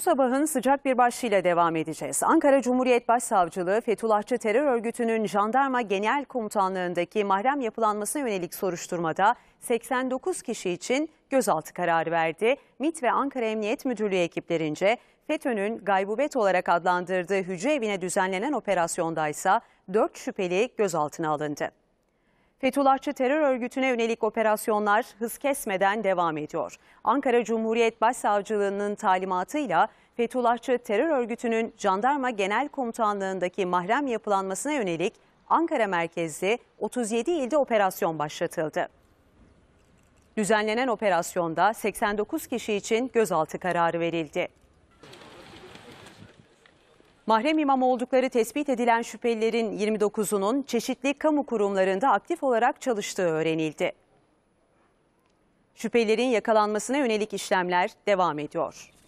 Bu sabahın sıcak bir başlığıyla devam edeceğiz. Ankara Cumhuriyet Başsavcılığı Fethullahçı terör örgütünün jandarma genel komutanlığındaki mahrem yapılanması yönelik soruşturmada 89 kişi için gözaltı kararı verdi. MIT ve Ankara Emniyet Müdürlüğü ekiplerince FETÖ'nün gaybubet olarak adlandırdığı hücre evine düzenlenen operasyondaysa 4 şüpheli gözaltına alındı. Fethullahçı terör örgütüne yönelik operasyonlar hız kesmeden devam ediyor. Ankara Cumhuriyet Başsavcılığı'nın talimatıyla Fethullahçı terör örgütünün jandarma genel komutanlığındaki mahrem yapılanmasına yönelik Ankara merkezli 37 ilde operasyon başlatıldı. Düzenlenen operasyonda 89 kişi için gözaltı kararı verildi. Mahrem imam oldukları tespit edilen şüphelilerin 29'unun çeşitli kamu kurumlarında aktif olarak çalıştığı öğrenildi. Şüphelilerin yakalanmasına yönelik işlemler devam ediyor.